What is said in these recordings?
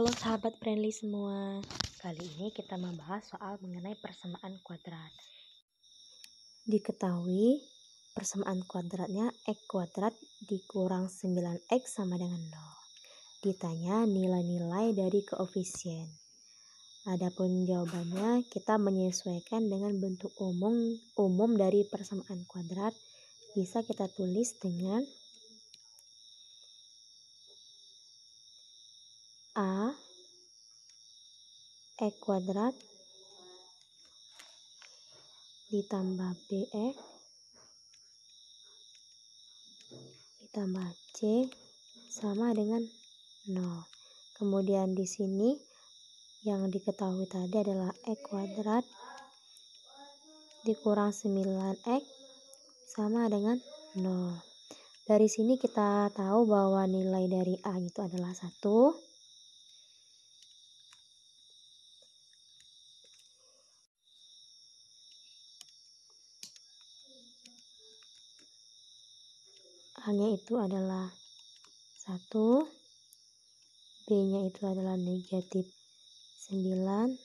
Halo sahabat friendly semua. Kali ini kita membahas soal mengenai persamaan kuadrat. Diketahui persamaan kuadratnya x kuadrat dikurang 9x sama dengan 0. Ditanya nilai-nilai dari koefisien. Adapun jawabannya kita menyesuaikan dengan bentuk umum umum dari persamaan kuadrat bisa kita tulis dengan A E kuadrat ditambah b E ditambah C sama dengan 0. Kemudian di sini yang diketahui tadi adalah E kuadrat dikurang 9X sama dengan 0. Dari sini kita tahu bahwa nilai dari A itu adalah 1. A-nya itu adalah 1, B-nya itu adalah negatif 9,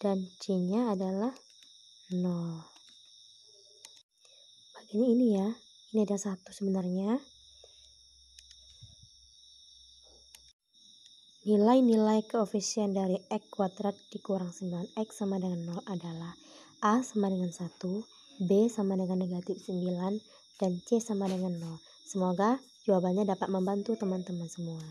dan C-nya adalah 0. Bagiannya ini ya, ini ada satu sebenarnya. Nilai-nilai koefisien dari X kuadrat dikurang 9X sama dengan 0 adalah A sama dengan 1, B sama dengan negatif 9, dan C sama dengan 0. Semoga jawabannya dapat membantu teman-teman semua.